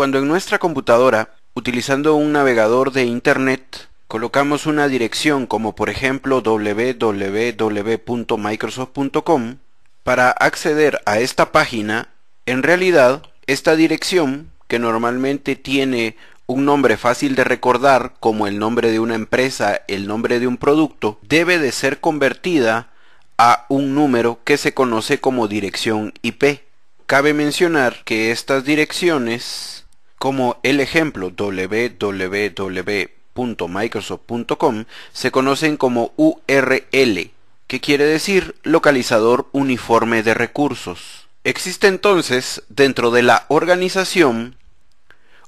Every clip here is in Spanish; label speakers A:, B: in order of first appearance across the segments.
A: Cuando en nuestra computadora, utilizando un navegador de Internet, colocamos una dirección como por ejemplo www.microsoft.com, para acceder a esta página, en realidad, esta dirección, que normalmente tiene un nombre fácil de recordar como el nombre de una empresa, el nombre de un producto, debe de ser convertida a un número que se conoce como dirección IP. Cabe mencionar que estas direcciones como el ejemplo www.microsoft.com se conocen como URL, que quiere decir localizador uniforme de recursos. Existe entonces dentro de la organización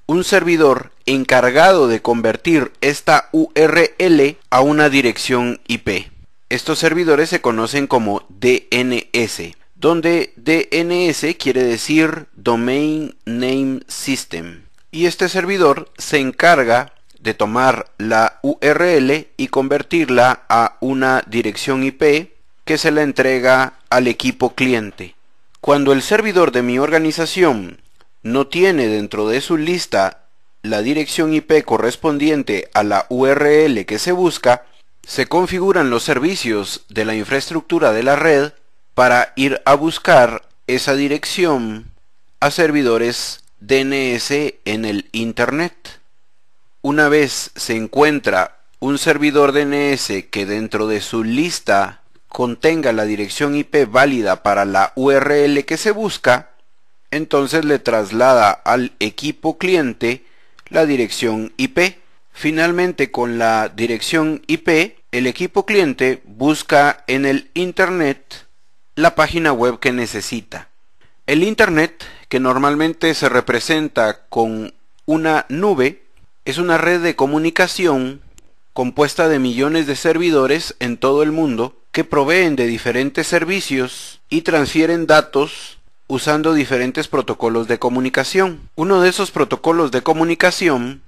A: un servidor encargado de convertir esta URL a una dirección IP. Estos servidores se conocen como DNS donde DNS quiere decir Domain Name System. Y este servidor se encarga de tomar la URL y convertirla a una dirección IP que se la entrega al equipo cliente. Cuando el servidor de mi organización no tiene dentro de su lista la dirección IP correspondiente a la URL que se busca, se configuran los servicios de la infraestructura de la red para ir a buscar esa dirección a servidores DNS en el Internet. Una vez se encuentra un servidor DNS que dentro de su lista contenga la dirección IP válida para la URL que se busca, entonces le traslada al equipo cliente la dirección IP. Finalmente con la dirección IP, el equipo cliente busca en el Internet la página web que necesita. El Internet, que normalmente se representa con una nube, es una red de comunicación compuesta de millones de servidores en todo el mundo que proveen de diferentes servicios y transfieren datos usando diferentes protocolos de comunicación. Uno de esos protocolos de comunicación,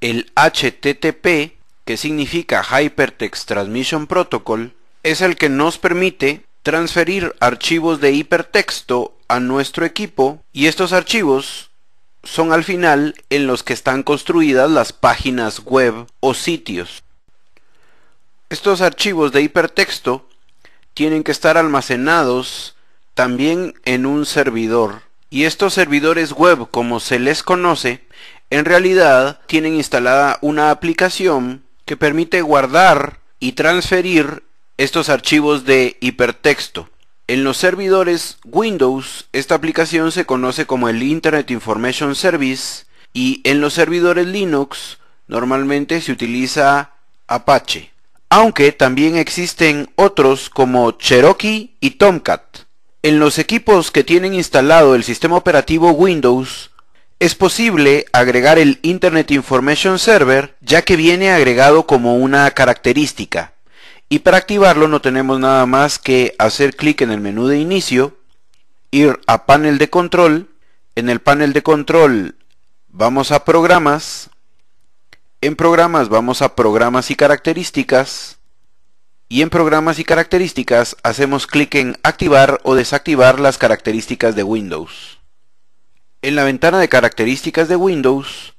A: el HTTP, que significa Hypertext Transmission Protocol, es el que nos permite transferir archivos de hipertexto a nuestro equipo y estos archivos son al final en los que están construidas las páginas web o sitios. Estos archivos de hipertexto tienen que estar almacenados también en un servidor y estos servidores web como se les conoce en realidad tienen instalada una aplicación que permite guardar y transferir estos archivos de hipertexto. En los servidores Windows, esta aplicación se conoce como el Internet Information Service y en los servidores Linux normalmente se utiliza Apache. Aunque también existen otros como Cherokee y Tomcat. En los equipos que tienen instalado el sistema operativo Windows, es posible agregar el Internet Information Server ya que viene agregado como una característica. Y para activarlo no tenemos nada más que hacer clic en el menú de inicio, ir a panel de control, en el panel de control vamos a programas, en programas vamos a programas y características, y en programas y características hacemos clic en activar o desactivar las características de Windows. En la ventana de características de Windows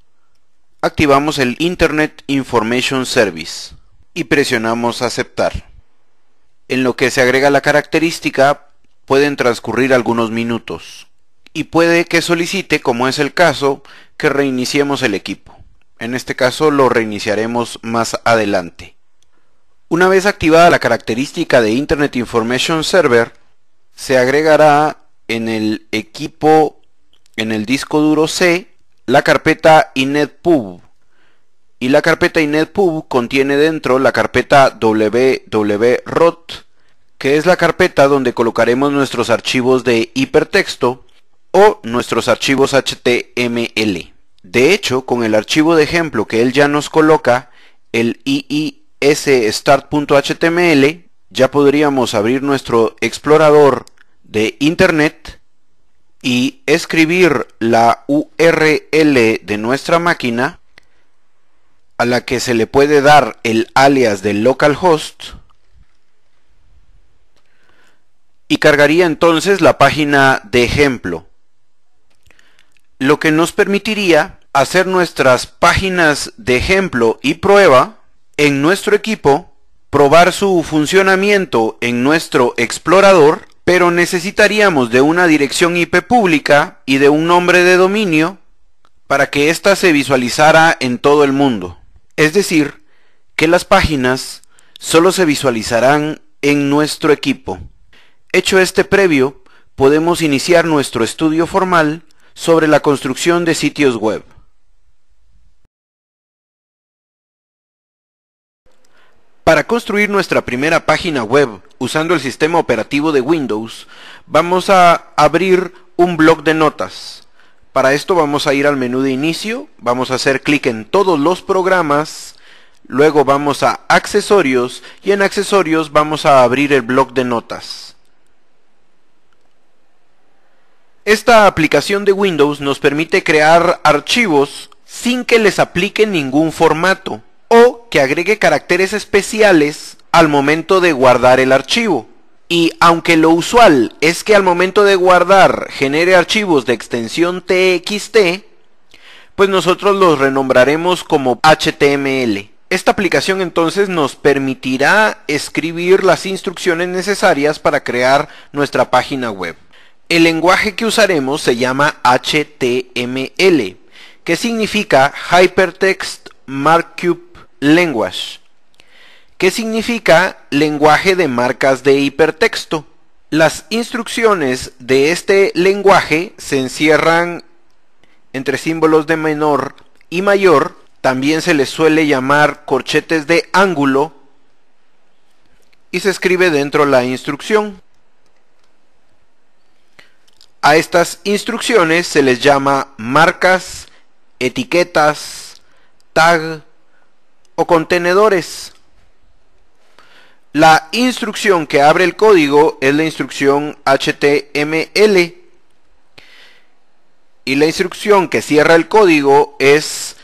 A: activamos el Internet Information Service y presionamos aceptar. En lo que se agrega la característica pueden transcurrir algunos minutos y puede que solicite, como es el caso, que reiniciemos el equipo. En este caso lo reiniciaremos más adelante. Una vez activada la característica de Internet Information Server, se agregará en el equipo, en el disco duro C, la carpeta inetpub y la carpeta inetpub contiene dentro la carpeta www.rot, que es la carpeta donde colocaremos nuestros archivos de hipertexto o nuestros archivos HTML. De hecho, con el archivo de ejemplo que él ya nos coloca, el iisstart.html, ya podríamos abrir nuestro explorador de Internet y escribir la URL de nuestra máquina a la que se le puede dar el alias del localhost y cargaría entonces la página de ejemplo, lo que nos permitiría hacer nuestras páginas de ejemplo y prueba en nuestro equipo, probar su funcionamiento en nuestro explorador, pero necesitaríamos de una dirección IP pública y de un nombre de dominio para que ésta se visualizara en todo el mundo. Es decir, que las páginas solo se visualizarán en nuestro equipo. Hecho este previo, podemos iniciar nuestro estudio formal sobre la construcción de sitios web. Para construir nuestra primera página web usando el sistema operativo de Windows, vamos a abrir un blog de notas. Para esto vamos a ir al menú de inicio, vamos a hacer clic en todos los programas, luego vamos a accesorios y en accesorios vamos a abrir el bloc de notas. Esta aplicación de Windows nos permite crear archivos sin que les aplique ningún formato o que agregue caracteres especiales al momento de guardar el archivo. Y aunque lo usual es que al momento de guardar genere archivos de extensión TXT, pues nosotros los renombraremos como HTML. Esta aplicación entonces nos permitirá escribir las instrucciones necesarias para crear nuestra página web. El lenguaje que usaremos se llama HTML, que significa Hypertext Markup Language. ¿Qué significa lenguaje de marcas de hipertexto. Las instrucciones de este lenguaje se encierran entre símbolos de menor y mayor, también se les suele llamar corchetes de ángulo y se escribe dentro la instrucción. A estas instrucciones se les llama marcas, etiquetas, tag o contenedores. La instrucción que abre el código es la instrucción HTML y la instrucción que cierra el código es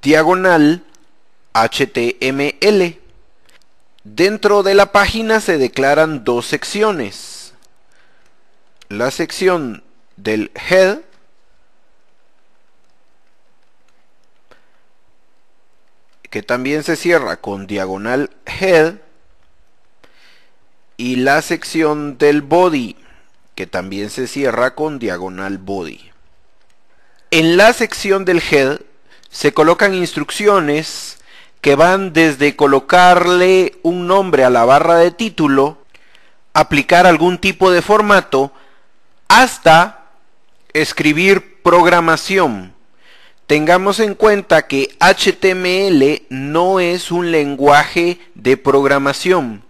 A: diagonal HTML. Dentro de la página se declaran dos secciones. La sección del head que también se cierra con diagonal head y la sección del body que también se cierra con diagonal body. En la sección del head se colocan instrucciones que van desde colocarle un nombre a la barra de título, aplicar algún tipo de formato, hasta escribir programación. Tengamos en cuenta que HTML no es un lenguaje de programación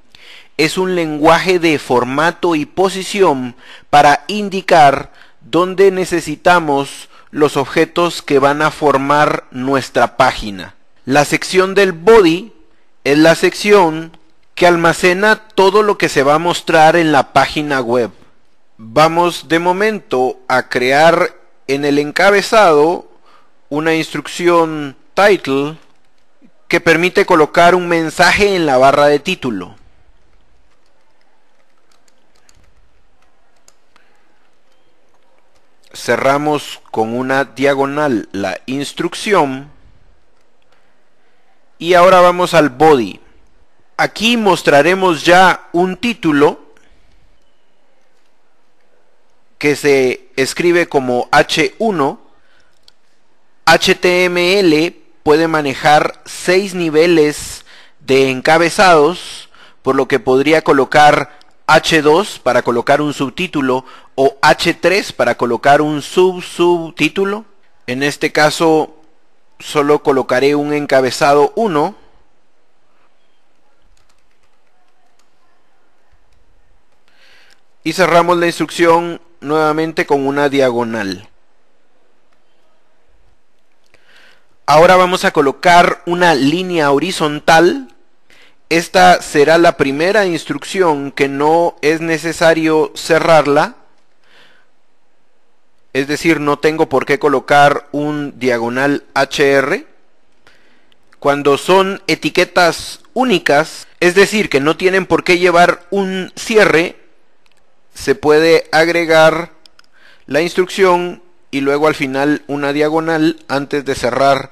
A: es un lenguaje de formato y posición para indicar dónde necesitamos los objetos que van a formar nuestra página. La sección del body es la sección que almacena todo lo que se va a mostrar en la página web. Vamos de momento a crear en el encabezado una instrucción title que permite colocar un mensaje en la barra de título. cerramos con una diagonal la instrucción y ahora vamos al body. Aquí mostraremos ya un título que se escribe como H1. HTML puede manejar seis niveles de encabezados, por lo que podría colocar H2 para colocar un subtítulo o H3 para colocar un sub-subtítulo. En este caso solo colocaré un encabezado 1. Y cerramos la instrucción nuevamente con una diagonal. Ahora vamos a colocar una línea horizontal. Esta será la primera instrucción que no es necesario cerrarla es decir, no tengo por qué colocar un diagonal HR. Cuando son etiquetas únicas, es decir, que no tienen por qué llevar un cierre, se puede agregar la instrucción y luego al final una diagonal antes de cerrar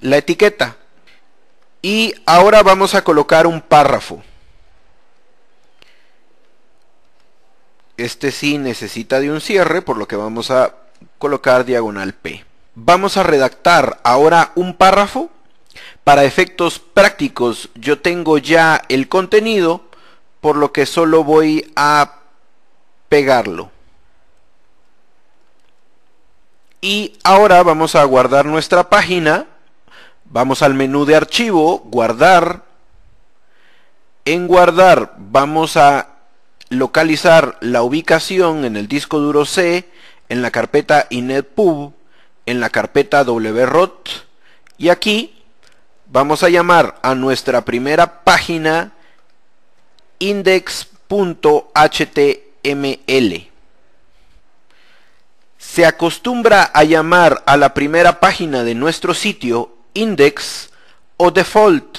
A: la etiqueta. Y ahora vamos a colocar un párrafo. Este sí necesita de un cierre, por lo que vamos a colocar diagonal P. Vamos a redactar ahora un párrafo. Para efectos prácticos yo tengo ya el contenido, por lo que solo voy a pegarlo. Y ahora vamos a guardar nuestra página. Vamos al menú de archivo, guardar. En guardar vamos a localizar la ubicación en el disco duro C, en la carpeta inetpub, en la carpeta wrot y aquí vamos a llamar a nuestra primera página index.html. Se acostumbra a llamar a la primera página de nuestro sitio index o default.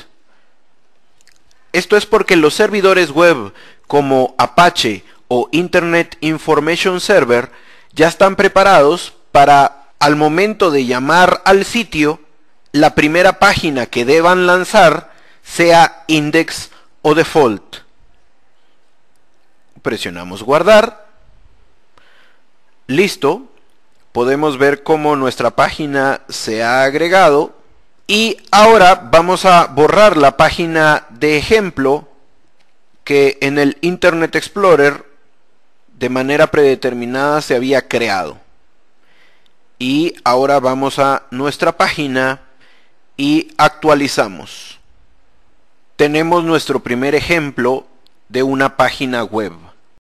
A: Esto es porque los servidores web como Apache o Internet Information Server ya están preparados para al momento de llamar al sitio, la primera página que deban lanzar sea index o default. Presionamos guardar. Listo. Podemos ver cómo nuestra página se ha agregado. Y ahora vamos a borrar la página de ejemplo que en el Internet Explorer de manera predeterminada se había creado. Y ahora vamos a nuestra página y actualizamos. Tenemos nuestro primer ejemplo de una página web.